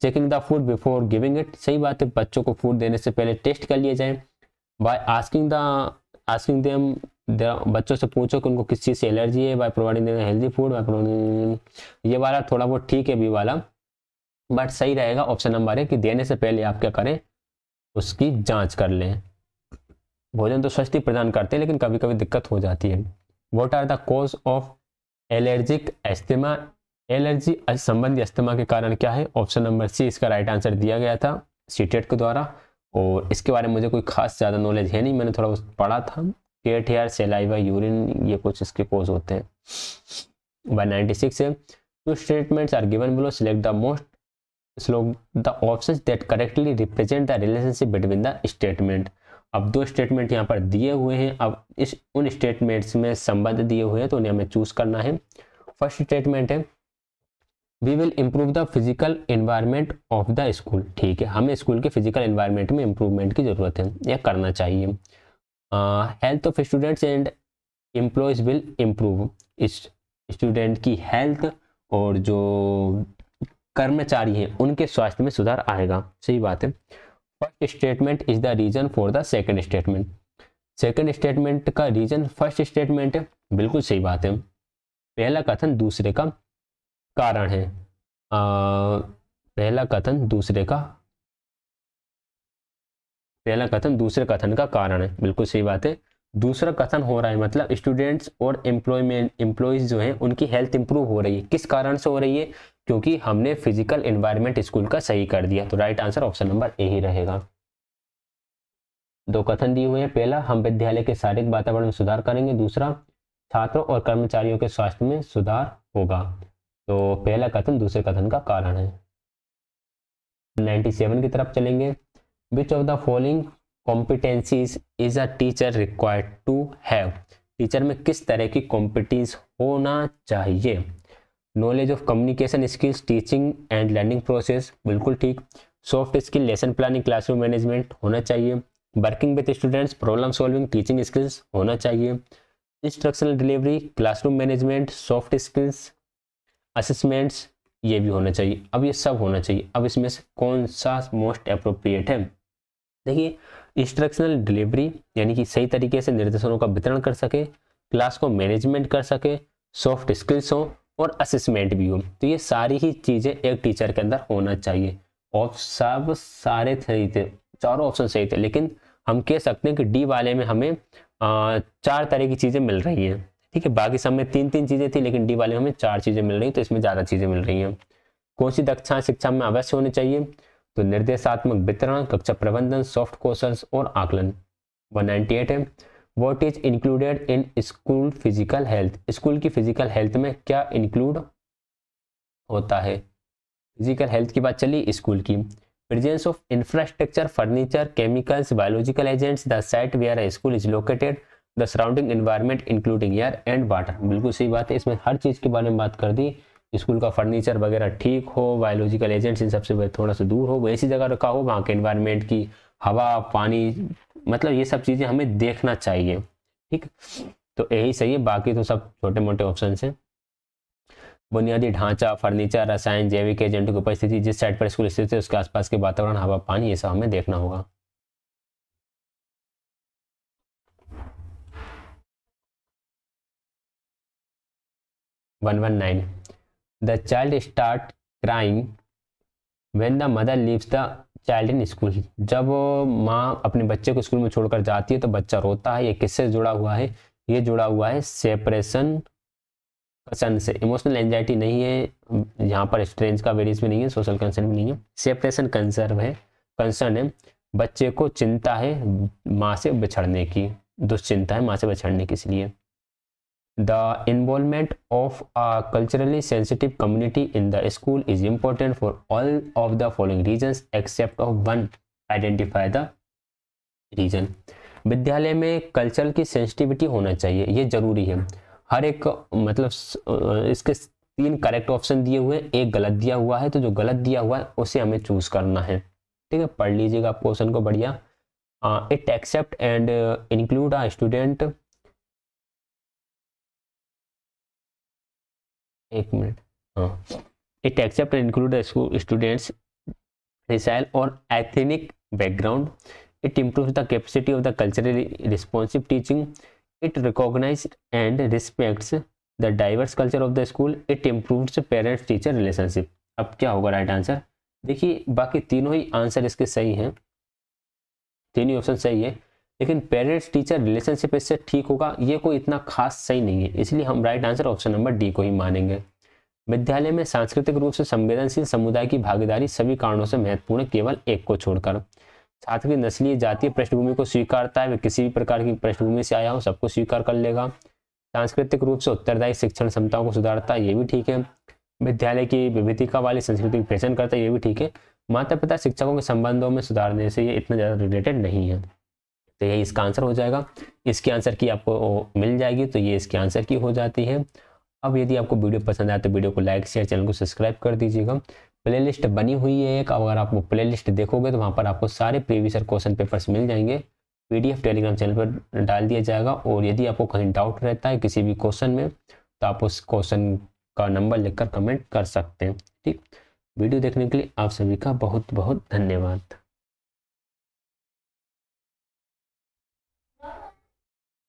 checking the food before giving it सही बात है बच्चों को फूड देने से पहले टेस्ट कर लिए जाए बाय आस्किंग द आस्किंग दम बच्चों से पूछो कि उनको किस चीज़ से एलर्जी है by providing healthy food by providing ये वाला थोड़ा बहुत ठीक है बी वाला बट सही रहेगा ऑप्शन नंबर है कि देने से पहले आप क्या करें उसकी जांच कर लें भोजन तो स्वस्थ प्रदान करते हैं लेकिन कभी कभी दिक्कत हो जाती है what are the cause of allergic asthma allergy संबंधी अस्थमा के कारण क्या है ऑप्शन नंबर सी इसका राइट आंसर दिया गया था सीटेट e के द्वारा और इसके बारे में मुझे कोई खास ज़्यादा नॉलेज है नहीं मैंने थोड़ा बहुत पढ़ा था पेट हेयर सेलाइवा यूरिन ये कुछ इसके कोज होते हैं वन नाइन्टी सिक्स है two statements are given below select the most slow the option that correctly represent the relationship between the statement अब दो स्टेटमेंट यहाँ पर दिए हुए हैं अब इस उन स्टेटमेंट्स में संबंध दिए हुए हैं तो उन्हें हमें चूज करना है फर्स्ट स्टेटमेंट है we will improve the physical environment of the school ठीक है हमें स्कूल के फिजिकल इन्वायरमेंट में इम्प्रूवमेंट की ज़रूरत है यह करना चाहिए health of students and employees will improve इस स्टूडेंट की हेल्थ और जो कर्मचारी हैं उनके स्वास्थ्य में सुधार आएगा सही बात है first statement is the reason for the second statement second statement का रीजन फर्स्ट स्टेटमेंट है बिल्कुल सही बात है पहला कथन दूसरे का कारण है आ, पहला कथन दूसरे का पहला कथन दूसरे कथन का कारण है बिल्कुल सही बात है दूसरा कथन हो रहा है मतलब स्टूडेंट्स और एम्प्लॉयमेंट एम्प्लॉयज जो हैं उनकी हेल्थ इंप्रूव हो रही है किस कारण से हो रही है क्योंकि हमने फिजिकल एनवायरमेंट स्कूल का सही कर दिया तो right answer option number A ही रहेगा दो कथन दिए हुए हैं पहला हम विद्यालय के शारीरिक वातावरण में सुधार करेंगे दूसरा छात्रों और कर्मचारियों के स्वास्थ्य में सुधार होगा तो पहला कथन दूसरे कथन का कारण है 97 की तरफ चलेंगे which of the following competencies is a teacher required to have teacher में किस तरह की कॉम्पिटेंस होना चाहिए knowledge of communication skills teaching and learning process बिल्कुल ठीक soft skill lesson planning classroom management होना चाहिए working with students problem solving teaching skills होना चाहिए instructional delivery classroom management soft skills assessments ये भी होना चाहिए अब ये सब होना चाहिए अब इसमें से कौन सा मोस्ट अप्रोप्रिएट है देखिए इंस्ट्रक्शनल डिलीवरी यानी कि सही तरीके से निर्देशनों का वितरण कर सके क्लास को मैनेजमेंट कर सके सॉफ्ट स्किल्स हों और असेसमेंट भी हो तो ये सारी ही चीज़ें एक टीचर के अंदर होना चाहिए और सब सारे सही थे चारों ऑप्शन सही थे लेकिन हम कह सकते हैं कि डी वाले में हमें चार तरह की चीज़ें मिल रही हैं ठीक है बाकी सब में तीन तीन चीज़ें थी लेकिन डी वाले में हमें चार चीज़ें मिल रही हैं तो इसमें ज़्यादा चीज़ें मिल रही हैं कौन सी दक्षा शिक्षा में अवश्य होनी चाहिए तो निर्देशात्मक वितरण कक्षा प्रबंधन सॉफ्ट कौशल और आकलन 198 है what is included in school physical health school की फिजिकल हेल्थ में क्या इंक्लूड होता है फिजिकल हेल्थ की बात चली स्कूल की presence of infrastructure furniture chemicals biological agents the site where a school is located the surrounding environment including air and water बिल्कुल सही बात है इसमें हर चीज़ के बारे में बात कर दी स्कूल का फर्नीचर वगैरह ठीक हो बायोलॉजिकल एजेंट्स इन सबसे थोड़ा सा दूर हो वैसी ऐसी जगह रखा हो वहाँ के इन्वायरमेंट की हवा पानी मतलब ये सब चीज़ें हमें देखना चाहिए ठीक तो यही सही है बाकी तो सब छोटे मोटे ऑप्शन हैं बुनियादी ढांचा फर्नीचर रसायन जैविक एजेंट की उपस्थिति जिस साइड पर स्कूल स्थित है उसके आसपास के वातावरण हवा पानी ये सब हमें देखना होगा one one nine the child start crime when the mother leaves the child in school जब माँ अपने बच्चे को स्कूल में छोड़कर जाती है तो बच्चा रोता है ये किससे जुड़ा हुआ है ये जुड़ा हुआ है सेपरेशन कंसर्न से इमोशनल एंजाइटी नहीं है यहाँ पर स्ट्रेंज का वेरियस भी नहीं है सोशल कंसर्न भी नहीं है सेपरेशन कंसर्व है कंसर्न है बच्चे को चिंता है माँ से बिछड़ने की दुश्चिंता है माँ से बिछड़ने की इसलिए the involvement of a culturally sensitive community in the school is important for all of the following reasons except of one identify the reason विद्यालय में कल्चर की सेंसिटिविटी होना चाहिए ये जरूरी है हर एक मतलब इसके तीन करेक्ट ऑप्शन दिए हुए हैं एक गलत दिया हुआ है तो जो गलत दिया हुआ है उसे हमें चूज करना है ठीक है पढ़ लीजिएगा आप क्वेश्चन को बढ़िया it accept and include a student एक मिनट हाँ it accept include students racial और ethnic background it improve the capacity of the culturally responsive teaching it recognize and respects the diverse culture of the school it improves parents teacher relationship अब क्या होगा right answer देखिए बाकी तीनों ही answer इसके सही हैं तीनों ऑप्शन सही है लेकिन पेरेंट्स टीचर रिलेशनशिप इससे ठीक होगा ये कोई इतना खास सही नहीं है इसलिए हम right answer option number D को ही मानेंगे विद्यालय में सांस्कृतिक रूप से संवेदनशील समुदाय की भागीदारी सभी कारणों से महत्वपूर्ण है केवल एक को छोड़कर छात्र की नस्लीय जातीय पृष्ठभूमि को स्वीकारता है वह किसी भी प्रकार की पृष्ठभूमि से आया हो सबको स्वीकार कर लेगा सांस्कृतिक रूप से उत्तरदायी शिक्षण क्षमताओं को सुधारता है ये भी ठीक है विद्यालय की विभिधिका वाली संस्कृति की पहचान करता है ये भी ठीक है माता पिता शिक्षकों के संबंधों में सुधारने से ये इतना ज़्यादा रिलेटेड नहीं है तो यही इसका आंसर हो जाएगा इसके आंसर की आपको मिल जाएगी तो ये इसके आंसर की हो जाती है अब यदि आपको वीडियो पसंद आए तो वीडियो को लाइक शेयर चैनल को सब्सक्राइब कर दीजिएगा प्लेलिस्ट बनी हुई है एक अगर आप वो प्ले देखोगे तो वहाँ पर आपको सारे प्रीवियस क्वेश्चन पेपर्स मिल जाएंगे पीडीएफ टेलीग्राम चैनल पर डाल दिया जाएगा और यदि आपको कहीं डाउट रहता है किसी भी क्वेश्चन में तो आप उस क्वेश्चन का नंबर लिखकर कमेंट कर सकते हैं ठीक वीडियो देखने के लिए आप सभी का बहुत बहुत धन्यवाद